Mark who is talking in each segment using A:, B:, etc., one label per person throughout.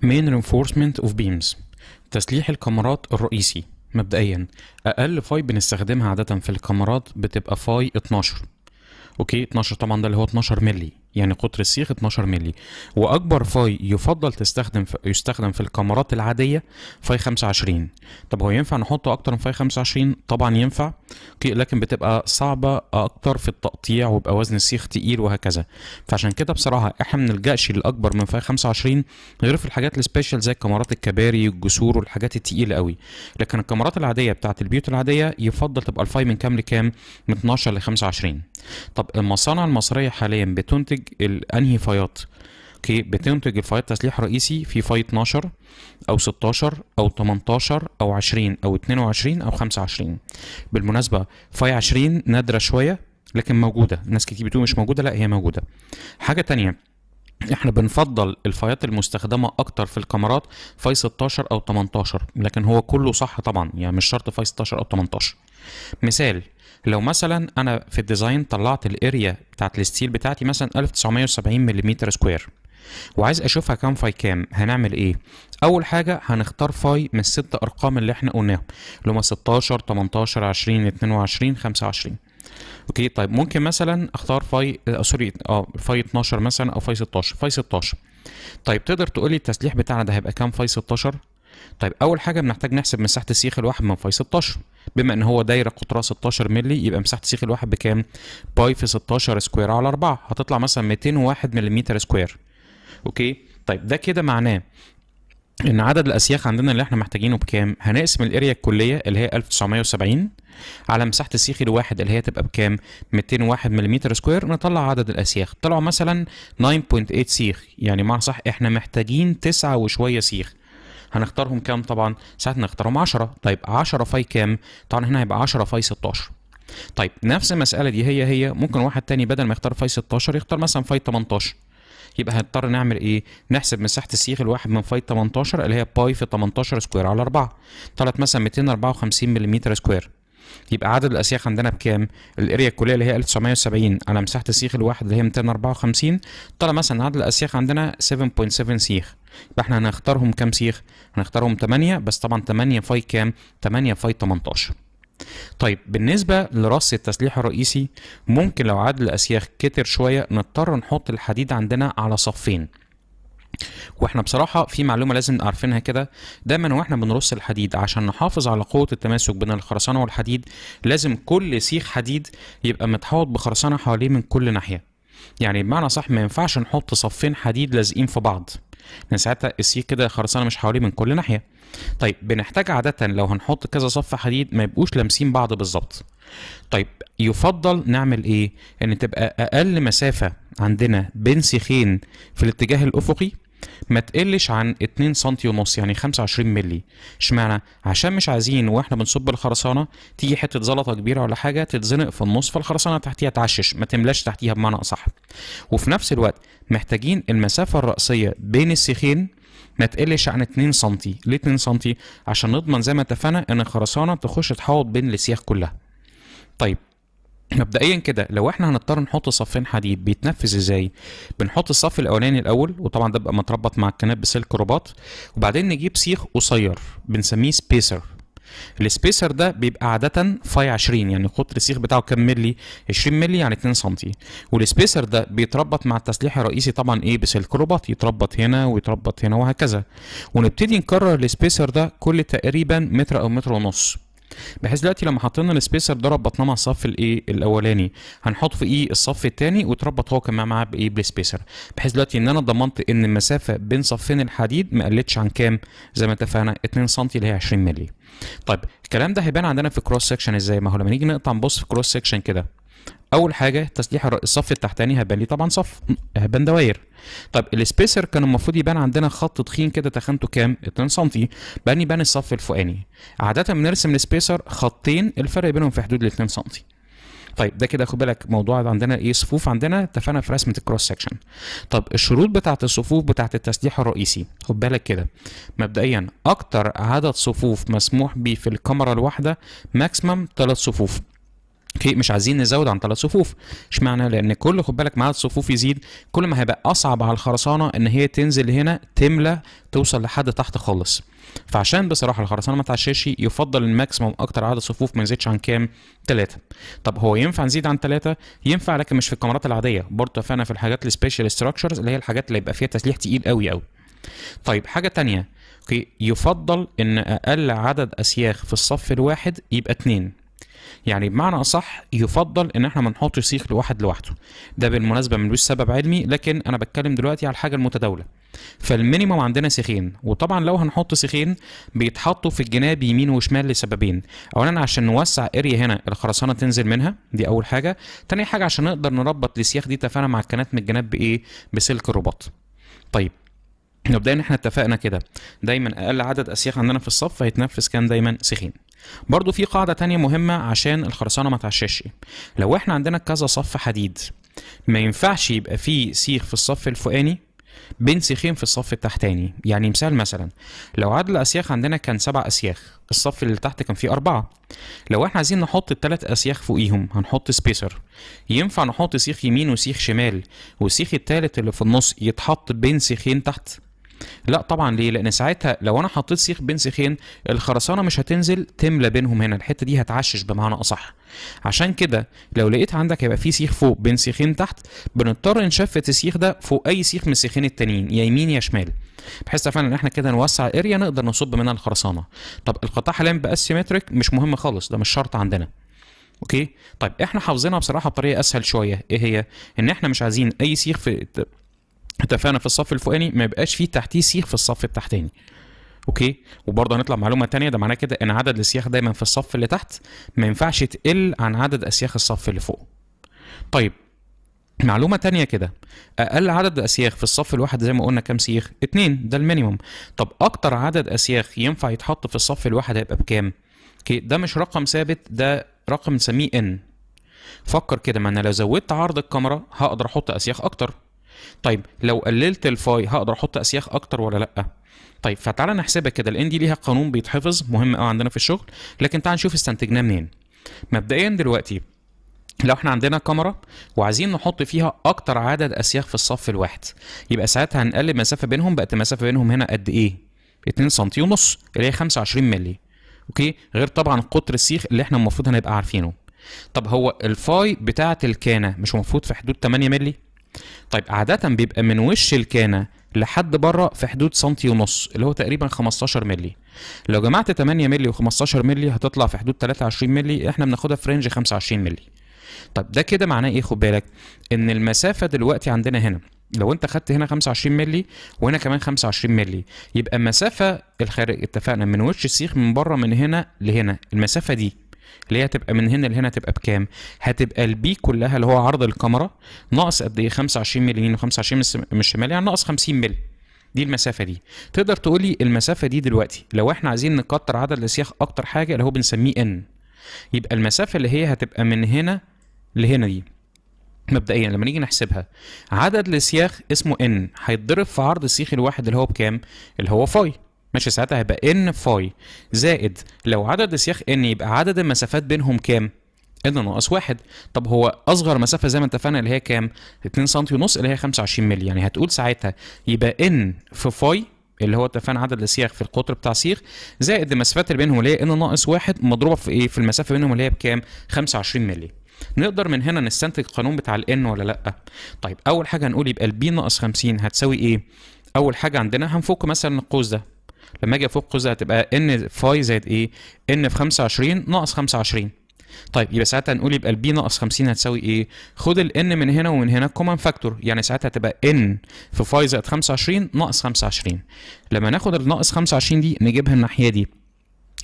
A: main reinforcement of beams تسليح الكاميرات الرئيسي مبدئيا اقل فاي بنستخدمها عاده في الكاميرات بتبقى فاي 12 اوكي 12 طبعا ده اللي هو 12 مللي يعني قطر السيخ 12 مللي واكبر فاي يفضل تستخدم في يستخدم في الكاميرات العاديه فاي 25 طب هو ينفع نحطه اكتر من فاي 25 طبعا ينفع لكن بتبقى صعبه اكتر في التقطيع ويبقى وزن السيخ تقيل وهكذا فعشان كده بصراحه احنا ما بنلجاش للاكبر من فاي 25 غير في الحاجات السبيشال زي الكاميرات الكباري والجسور والحاجات التقيله قوي لكن الكاميرات العاديه بتاعه البيوت العاديه يفضل تبقى الفاي من كام لكام من 12 ل 25 طب المصانع المصريه حاليا بتنتج انهي فايات اوكي بتنتج الفايت تسليح رئيسي في فاي 12 او 16 او 18 او 20 او 22 او 25 بالمناسبه فاي 20 نادره شويه لكن موجوده ناس كتير بتقول مش موجوده لا هي موجوده حاجه تانية احنا بنفضل الفايات المستخدمة اكتر في الكاميرات فاي 16 او 18 لكن هو كله صح طبعا يعني مش شرط فاي 16 او 18 مثال لو مثلا انا في الديزاين طلعت الاريا بتاعت الستيل بتاعتي مثلا 1970 ملم سكوير وعايز اشوفها كام فاي كام هنعمل ايه اول حاجه هنختار فاي من الست ارقام اللي احنا قلناهم اللي هم 16 18 20 22 25 اوكي طيب ممكن مثلا اختار فاي آه سوري اه فاي 12 مثلا او فاي 16 فاي 16 طيب تقدر تقول لي التسليح بتاعنا ده هيبقى كام فاي 16 طيب اول حاجه بنحتاج نحسب مساحه السيخ الواحد من فاي 16 بما ان هو دايره قطرها 16 مللي يبقى مساحه السيخ الواحد بكام باي في 16 سكوير على 4 هتطلع مثلا 201 ملم سكوير اوكي طيب ده كده معناه ان عدد الاسياخ عندنا اللي احنا محتاجينه بكام هنقسم الاريا الكليه اللي هي 1970 على مساحه السيخ الواحد اللي هي تبقى بكام 201 ملم سكوير نطلع عدد الاسياخ طلعوا مثلا 9.8 سيخ يعني مع صح احنا محتاجين 9 وشويه سيخ هنختارهم كام طبعا ساعتها نختارهم 10 طيب 10 فاي كام طبعا هنا هيبقى 10 فاي 16 طيب نفس المساله دي هي هي ممكن واحد تاني بدل ما يختار فاي 16 يختار مثلا فاي 18 يبقى هنضطر نعمل ايه نحسب مساحه السيخ الواحد من فاي 18 اللي هي باي في 18 سكوير على 4 طلعت مثلا 254 ملم سكوير يبقى عدد الاسياخ عندنا بكام الاريا الكليه اللي هي 1970 على مساحه السيخ الواحد اللي هي 254 طلع مثلا عدد الاسياخ عندنا 7.7 سيخ يبقى احنا هنختارهم كام سيخ هنختارهم 8 بس طبعا 8 فاي كام 8 فاي 18 طيب بالنسبة لرص التسليح الرئيسي ممكن لو عدد الأسياخ كتر شوية نضطر نحط الحديد عندنا على صفين واحنا بصراحة في معلومة لازم نعرفينها كده دايما واحنا بنرص الحديد عشان نحافظ على قوة التماسك بين الخرسانة والحديد لازم كل سيخ حديد يبقى متحوط بخرسانة حواليه من كل ناحية يعني بمعنى صح ما ينفعش نحط صفين حديد لازقين في بعض لان ساعتها السيخ كده خرسانه مش حواليه من كل ناحيه طيب بنحتاج عاده لو هنحط كذا صف حديد ما يبقوش لامسين بعض بالظبط طيب يفضل نعمل ايه ان تبقى اقل مسافه عندنا بين سيخين في الاتجاه الافقي ما تقلش عن 2 سم ونص يعني 25 مللي اشمعنى عشان مش عايزين واحنا بنصب الخرسانه تيجي حته زلطه كبيره ولا حاجه تتزنق في النص فالخرسانه تحتيها تعشش ما تملاش تحتيها بمعنى اصح وفي نفس الوقت محتاجين المسافه الرأسيه بين السيخين ما تقلش عن 2 سم ليه 2 سم عشان نضمن زي ما اتفقنا ان الخرسانه تخش تحوط بين السياخ كلها طيب مبدئيا كده لو احنا هنضطر نحط صفين حديد بيتنفذ ازاي بنحط الصف الاولاني الاول وطبعا ده بقى متربط مع الكناب بسلك رباط وبعدين نجيب سيخ قصير بنسميه سبيسر السبيسر ده بيبقى عادة فاي 20 يعني قطر السيخ بتاعه كام مللي 20 مللي يعني 2 سم والسبيسر ده بيتربط مع التسليح الرئيسي طبعا ايه بسلك رباط يتربط هنا ويتربط هنا وهكذا ونبتدي نكرر السبيسر ده كل تقريبا متر او متر ونص بحيث دلوقتي لما حطينا السبيسر ده ربطناه مع الصف الايه الاولاني هنحط في ايه الصف الثاني وتربط هو كمان معاه بايه بالسبيسر بحيث دلوقتي ان انا ضمنت ان المسافه بين صفين الحديد ما قلتش عن كام زي ما اتفقنا 2 سم اللي هي 20 مللي طيب الكلام ده هيبان عندنا في كروس سكشن ازاي ما هو لما نيجي نقطع نبص في كروس سكشن كده اول حاجه تسليح الصف التحتاني هبان لي طبعا صف هبان دواير طب السبيسر كان المفروض يبان عندنا خط تخين كده تخانته كام 2 سم بان يبان الصف الفوقاني عاده بنرسم السبيسر خطين الفرق بينهم في حدود ال 2 سم طيب ده كده خد بالك موضوع عندنا ايه صفوف عندنا اتفقنا في رسمه الكروس سكشن طب الشروط بتاعه الصفوف بتاعه التسليح الرئيسي خد بالك كده مبدئيا اكتر عدد صفوف مسموح بيه في الكاميرا الواحده ماكسيمم 3 صفوف اوكي مش عايزين نزود عن ثلاث صفوف اشمعنى لان كل خد بالك ما عدد الصفوف يزيد كل ما هيبقى اصعب على الخرسانه ان هي تنزل هنا تملى توصل لحد تحت خالص فعشان بصراحه الخرسانه ما تعشاش يفضل الماكسيموم اكتر عدد صفوف ما يزيدش عن كام ثلاثة طب هو ينفع نزيد عن ثلاثة ينفع لكن مش في الكاميرات العاديه برضه فانا في الحاجات السبيشال ستراكشرز اللي هي الحاجات اللي يبقى فيها تسليح تقيل قوي قوي طيب حاجه ثانيه اوكي يفضل ان اقل عدد اسياخ في الصف الواحد يبقى اتنين يعني بمعنى اصح يفضل ان احنا ما نحطش سيخ لواحد لوحده ده بالمناسبه ملوش سبب علمي لكن انا بتكلم دلوقتي على الحاجه المتداوله فالمينيمم عندنا سيخين وطبعا لو هنحط سيخين بيتحطوا في الجناب يمين وشمال لسببين اولا عشان نوسع اريا هنا الخرسانه تنزل منها دي اول حاجه تاني حاجه عشان نقدر نربط السياخ دي اتفقنا مع الكنات من الجناب بايه بسلك الرباط طيب مبدئيا احنا اتفقنا كده دايما اقل عدد اسياخ عندنا في الصف هيتنفس كام دايما سيخين برضو في قاعدة تانية مهمة عشان الخرسانة ما تعشش لو احنا عندنا كذا صف حديد ما ينفعش يبقى في سيخ في الصف الفوقاني بين سيخين في الصف التحتاني يعني مثال مثلا لو عدد الاسياخ عندنا كان سبع اسياخ الصف اللي تحت كان فيه اربعه لو احنا عايزين نحط الثلاث اسياخ فوقيهم هنحط سبيسر ينفع نحط سيخ يمين وسيخ شمال والسيخ التالت اللي في النص يتحط بين سيخين تحت لا طبعا ليه لان ساعتها لو انا حطيت سيخ بين سيخين الخرسانه مش هتنزل تملى بينهم هنا الحته دي هتعشش بمعنى اصح عشان كده لو لقيت عندك هيبقى في سيخ فوق بين سيخين تحت بنضطر نشفت السيخ ده فوق اي سيخ من السيخين التانيين يا يمين يا شمال بحيث فعلا ان احنا كده نوسع اريا نقدر نصب منها الخرسانه طب القطاع حاليا بقى سيمتريك مش مهم خالص ده مش شرط عندنا اوكي طيب احنا حافظينها بصراحه بطريقه اسهل شويه ايه هي ان احنا مش عايزين اي سيخ في اتفقنا في الصف الفوقاني ما يبقاش فيه تحتيه سيخ في الصف التحتاني اوكي وبرضه هنطلع معلومه تانية ده معناه كده ان عدد السياخ دايما في الصف اللي تحت ما ينفعش تقل عن عدد اسياخ الصف اللي فوق طيب معلومة تانية كده أقل عدد أسياخ في الصف الواحد زي ما قلنا كام سيخ؟ اتنين ده المينيموم طب أكتر عدد أسياخ ينفع يتحط في الصف الواحد هيبقى بكام؟ اوكي ده مش رقم ثابت ده رقم نسميه ان فكر كده ما أنا لو زودت عرض الكاميرا هقدر أحط أسياخ أكتر طيب لو قللت الفاي هقدر احط اسياخ اكتر ولا لا طيب فتعالى نحسبها كده الان دي ليها قانون بيتحفظ مهم قوي عندنا في الشغل لكن تعالى نشوف استنتجناه منين مبدئيا دلوقتي لو احنا عندنا كاميرا وعايزين نحط فيها اكتر عدد اسياخ في الصف الواحد يبقى ساعتها هنقلل مسافه بينهم بقت المسافه بينهم هنا قد ايه 2 سم ونص اللي هي 25 مللي اوكي غير طبعا قطر السيخ اللي احنا المفروض هنبقى عارفينه طب هو الفاي بتاعه الكانه مش المفروض في حدود 8 مللي طيب عادة بيبقى من وش الكانة لحد بره في حدود سنتي ونص اللي هو تقريبا 15 مللي لو جمعت 8 مللي و15 مللي هتطلع في حدود 23 مللي احنا بناخدها في رينج 25 مللي طب ده كده معناه ايه خد بالك ان المسافه دلوقتي عندنا هنا لو انت خدت هنا 25 مللي وهنا كمان 25 مللي يبقى المسافه الخارج اتفقنا من وش السيخ من بره من هنا لهنا المسافه دي اللي هي هتبقى من هنا لهنا تبقى بكام؟ هتبقى البي كلها اللي هو عرض الكاميرا ناقص قد ايه؟ 25 مللي و25 من الشمال يعني ناقص 50 مللي دي المسافه دي تقدر تقول لي المسافه دي دلوقتي لو احنا عايزين نكتر عدد الاسياخ اكتر حاجه اللي هو بنسميه ان يبقى المسافه اللي هي هتبقى من هنا لهنا دي مبدئيا لما نيجي نحسبها عدد الاسياخ اسمه ان هيتضرب في عرض السيخ الواحد اللي هو بكام اللي هو فاي ماشي ساعتها هيبقى ان فاي زائد لو عدد سياخ ان يبقى عدد المسافات بينهم كام؟ ان ناقص واحد طب هو اصغر مسافه زي ما اتفقنا اللي هي كام 2 سم ونص اللي هي 25 مللي يعني هتقول ساعتها يبقى ان في فاي اللي هو اتفقنا عدد السياخ في القطر بتاع سيخ زائد المسافات اللي بينهم اللي هي ان ناقص واحد مضروبه في ايه في المسافه بينهم اللي هي بكام 25 مللي نقدر من هنا نستنتج القانون بتاع الان ولا لا طيب اول حاجه هنقول يبقى البي ناقص 50 هتساوي ايه اول حاجه عندنا هنفك مثلا القوس ده لما اجي افك قوس ده هتبقى ان فاي زائد ايه؟ ان في 25 ناقص 25 طيب يبقى ساعتها نقول يبقى البي ناقص 50 هتساوي ايه؟ خد الان من هنا ومن هنا كومن فاكتور يعني ساعتها هتبقى ان في فاي زائد 25 ناقص 25 لما ناخد الناقص 25 دي نجيبها الناحيه دي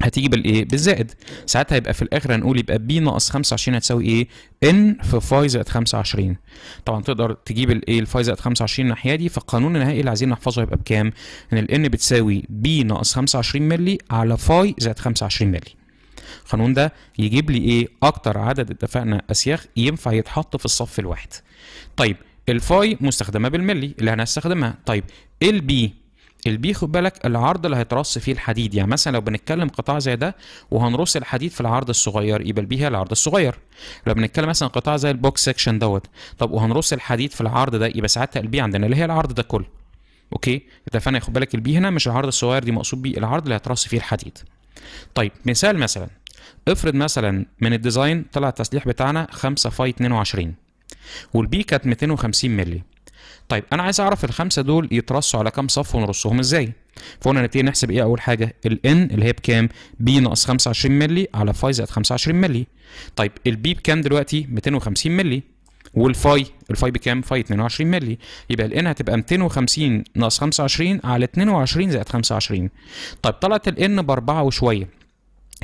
A: هتيجي بالايه بالزائد ساعتها هيبقى في الاخر هنقول يبقى بي ناقص 25 هتساوي ايه ان في فاي زائد 25 طبعا تقدر تجيب الايه الفاي زائد 25 الناحيه دي فالقانون النهائي اللي عايزين نحفظه هيبقى بكام ان الان بتساوي بي ناقص 25 مللي على فاي زائد 25 مللي القانون ده يجيب لي ايه اكتر عدد اتفقنا اسياخ ينفع يتحط في الصف الواحد طيب الفاي مستخدمه بالملي اللي هنستخدمها طيب البي البي خد بالك العرض اللي هيترص فيه الحديد يعني مثلا لو بنتكلم قطاع زي ده وهنرص الحديد في العرض الصغير يبقى البي هي العرض الصغير لو بنتكلم مثلا قطاع زي البوكس سيكشن دوت طب وهنرص الحديد في العرض ده يبقى ساعتها البي عندنا اللي هي العرض ده كله اوكي ده فانا خد بالك البي هنا مش العرض الصغير دي مقصود بيه العرض اللي هيترص فيه الحديد طيب مثال مثلا افرض مثلا من الديزاين طلع التسليح بتاعنا 5 فاي 22 والبي كانت 250 مللي طيب انا عايز اعرف الخمسه دول يترصوا على كام صف ونرصهم ازاي فقلنا نبتدي نحسب ايه اول حاجه n اللي هي بكام بي ناقص 25 مللي على فاي زائد 25 مللي طيب البي بكام دلوقتي 250 مللي والفاي الفاي بكام فاي 22 مللي يبقى n هتبقى 250 ناقص 25 على 22 زائد 25 طيب طلعت n باربعه وشويه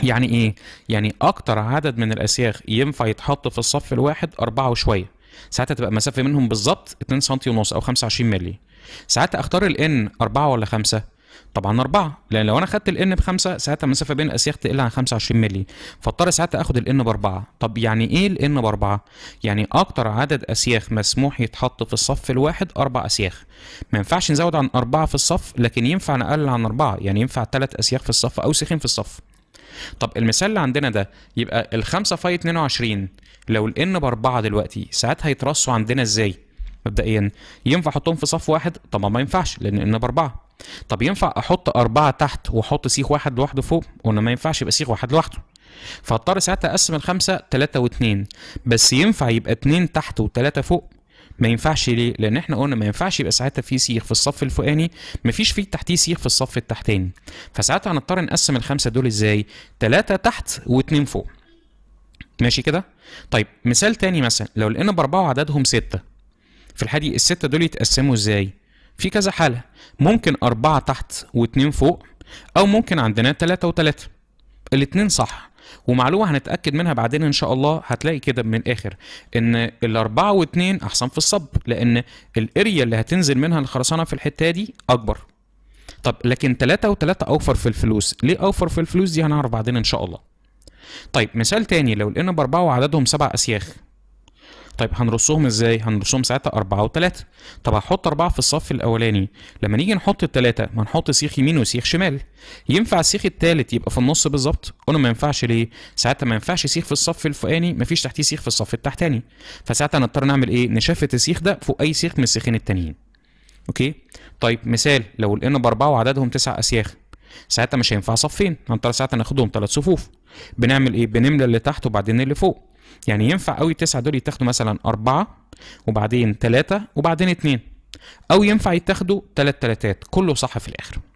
A: يعني ايه؟ يعني اكتر عدد من الاسياخ ينفع يتحط في الصف الواحد اربعه وشويه. ساعتها تبقى المسافه منهم بالظبط 2 سم ونص او 25 مللي ساعتها اختار الان 4 ولا 5 طبعا 4 لان لو انا خدت الان بخمسه ساعتها المسافه بين الاسياخ تقل عن 25 مللي فاضطر ساعتها اخد الان باربعه طب يعني ايه الان باربعه يعني اكتر عدد اسياخ مسموح يتحط في الصف الواحد اربع اسياخ ما ينفعش نزود عن اربعه في الصف لكن ينفع نقلل عن اربعه يعني ينفع ثلاث اسياخ في الصف او سيخين في الصف طب المثال اللي عندنا ده يبقى ال 5 فاي 22 لو n باربعه دلوقتي ساعات هيترصوا عندنا ازاي؟ مبدئيا ينفع احطهم في صف واحد؟ طبعا ما ينفعش لان ان باربعه. طب ينفع احط اربعه تحت واحط سيخ واحد لوحده فوق؟ قلنا ما ينفعش يبقى سيخ واحد لوحده. فهضطر ساعتها اقسم الخمسه 3 و2 بس ينفع يبقى 2 تحت و3 فوق ما ينفعش ليه؟ لأن احنا قلنا ما ينفعش يبقى ساعتها في سيخ في الصف الفوقاني مفيش فيه تحتيه سيخ في الصف التحتاني فساعتها هنضطر نقسم الخمسة دول ازاي؟ تلاتة تحت واتنين فوق ماشي كده طيب مثال تاني مثلا لو لقينا باربعه وعددهم سته في الحادي السته دول يتقسموا ازاي في كذا حاله ممكن اربعه تحت واتنين فوق او ممكن عندنا تلاته وتلاته الاتنين صح ومعلومه هنتاكد منها بعدين ان شاء الله هتلاقي كده من الاخر ان الاربعه واتنين احسن في الصب لان الاريا اللي هتنزل منها الخرسانه في الحته دي اكبر طب لكن تلاته وتلاته اوفر في الفلوس ليه اوفر في الفلوس دي هنعرف بعدين ان شاء الله طيب مثال تاني لو لقينا باربعة وعددهم سبع أسياخ طيب هنرصهم ازاي؟ هنرصهم ساعتها أربعة وتلاتة طب هحط أربعة في الصف الأولاني لما نيجي نحط التلاتة ما نحط سيخ يمين وسيخ شمال ينفع السيخ التالت يبقى في النص بالظبط؟ قلنا ما ينفعش ليه؟ ساعتها ما ينفعش سيخ في الصف الفوقاني مفيش تحتيه سيخ في الصف التحتاني فساعتها هنضطر نعمل إيه؟ نشفت السيخ ده فوق أي سيخ من السيخين التانيين أوكي؟ طيب مثال لو لقينا بأربعة وعددهم تسع أسياخ ساعتها مش هينفع صفين هنضطر ساعتها ناخدهم ثلاث صفوف بنعمل ايه بنملى اللي تحت وبعدين اللي فوق يعني ينفع قوي التسعه دول يتاخدوا مثلا أربعة وبعدين ثلاثة وبعدين اتنين أو ينفع يتاخدوا ثلاث تلات تلاتات كله صح في الآخر